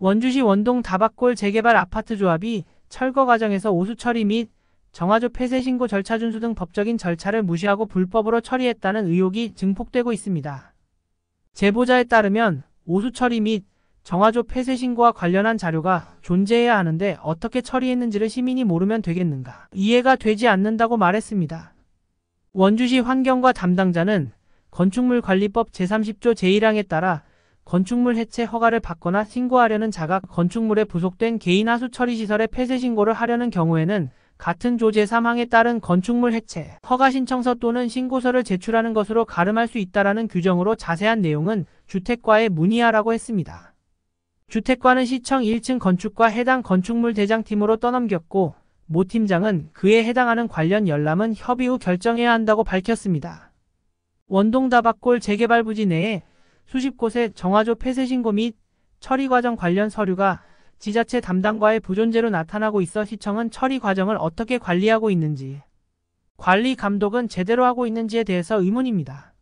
원주시 원동 다박골 재개발 아파트 조합이 철거 과정에서 오수 처리 및 정화조 폐쇄 신고 절차 준수 등 법적인 절차를 무시하고 불법으로 처리했다는 의혹이 증폭되고 있습니다. 제보자에 따르면 오수 처리 및 정화조 폐쇄 신고와 관련한 자료가 존재해야 하는데 어떻게 처리했는지를 시민이 모르면 되겠는가 이해가 되지 않는다고 말했습니다. 원주시 환경과 담당자는 건축물관리법 제30조 제1항에 따라 건축물 해체 허가를 받거나 신고하려는 자가 건축물에 부속된 개인 하수 처리 시설의 폐쇄 신고를 하려는 경우에는 같은 조 제3항에 따른 건축물 해체 허가 신청서 또는 신고서를 제출하는 것으로 가름할 수 있다라는 규정으로 자세한 내용은 주택과에 문의하라고 했습니다. 주택과는 시청 1층 건축과 해당 건축물 대장팀으로 떠넘겼고 모 팀장은 그에 해당하는 관련 열람은 협의 후 결정해야 한다고 밝혔습니다. 원동 다박골 재개발 부지 내에 수십 곳의 정화조 폐쇄 신고 및 처리 과정 관련 서류가 지자체 담당과의 부존재로 나타나고 있어 시청은 처리 과정을 어떻게 관리하고 있는지, 관리 감독은 제대로 하고 있는지에 대해서 의문입니다.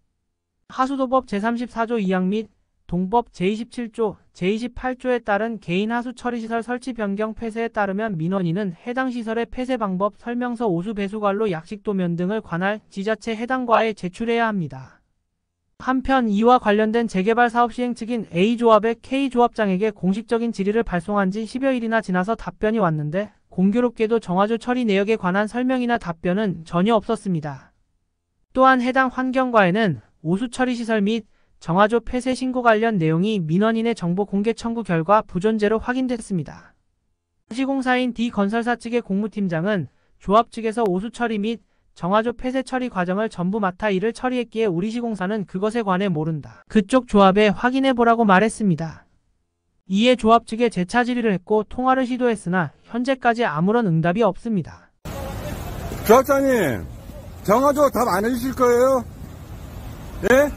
하수도법 제34조 2항 및 동법 제27조, 제28조에 따른 개인 하수 처리시설 설치 변경 폐쇄에 따르면 민원인은 해당 시설의 폐쇄 방법 설명서 오수 배수관로 약식 도면 등을 관할 지자체 해당과에 제출해야 합니다. 한편 이와 관련된 재개발 사업 시행 측인 A조합의 K조합장에게 공식적인 질의를 발송한 지 10여일이나 지나서 답변이 왔는데 공교롭게도 정화조 처리 내역에 관한 설명이나 답변은 전혀 없었습니다. 또한 해당 환경과에는 오수 처리 시설 및 정화조 폐쇄 신고 관련 내용이 민원인의 정보 공개 청구 결과 부존재로 확인됐습니다. 시공사인 D건설사 측의 공무팀장은 조합 측에서 오수 처리 및 정화조 폐쇄 처리 과정을 전부 맡아 이를 처리했기에 우리 시공사는 그것에 관해 모른다. 그쪽 조합에 확인해보라고 말했습니다. 이에 조합 측에 재차 질의를 했고 통화를 시도했으나 현재까지 아무런 응답이 없습니다. 조합장님, 정화조 답 안 해주실 거예요? 예?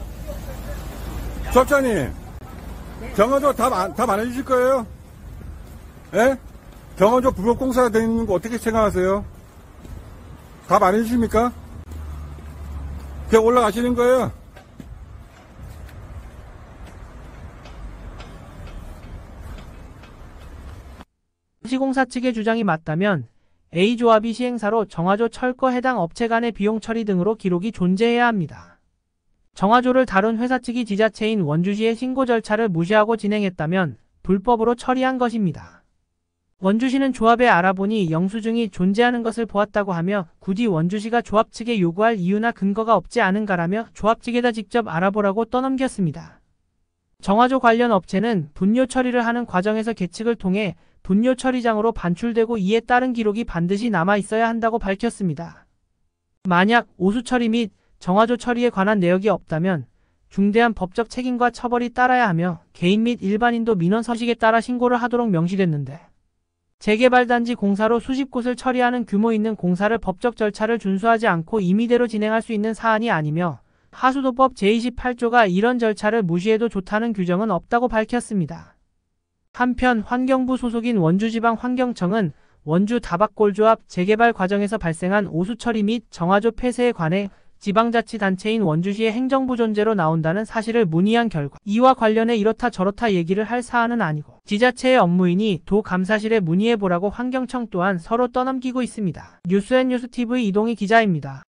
조합장님, 정화조 답 안, 답안 해주실 거예요? 예? 정화조 불법공사가 되어 있는 거 어떻게 생각하세요? 답안 해주십니까? 그냥 올라가시는 거예요. 시공사 측의 주장이 맞다면 A조합이 시행사로 정화조 철거 해당 업체 간의 비용 처리 등으로 기록이 존재해야 합니다. 정화조를 다룬 회사 측이 지자체인 원주시의 신고 절차를 무시하고 진행했다면 불법으로 처리한 것입니다. 원주시는 조합에 알아보니 영수증이 존재하는 것을 보았다고 하며 굳이 원주시가 조합 측에 요구할 이유나 근거가 없지 않은가라며 조합 측에다 직접 알아보라고 떠넘겼습니다. 정화조 관련 업체는 분뇨 처리를 하는 과정에서 계측을 통해 분뇨 처리장으로 반출되고 이에 따른 기록이 반드시 남아 있어야 한다고 밝혔습니다. 만약 오수 처리 및 정화조 처리에 관한 내역이 없다면 중대한 법적 책임과 처벌이 따라야 하며 개인 및 일반인도 민원 서식에 따라 신고를 하도록 명시됐는데 재개발단지 공사로 수십 곳을 처리하는 규모 있는 공사를 법적 절차를 준수하지 않고 임의대로 진행할 수 있는 사안이 아니며 하수도법 제28조가 이런 절차를 무시해도 좋다는 규정은 없다고 밝혔습니다. 한편 환경부 소속인 원주지방 환경청은 원주 다박골조합 재개발 과정에서 발생한 오수 처리 및 정화조 폐쇄에 관해 지방자치단체인 원주시의 행정부 존재로 나온다는 사실을 문의한 결과 이와 관련해 이렇다 저렇다 얘기를 할 사안은 아니고 지자체의 업무인이 도 감사실에 문의해보라고 환경청 또한 서로 떠넘기고 있습니다. 뉴스앤뉴스TV 이동희 기자입니다.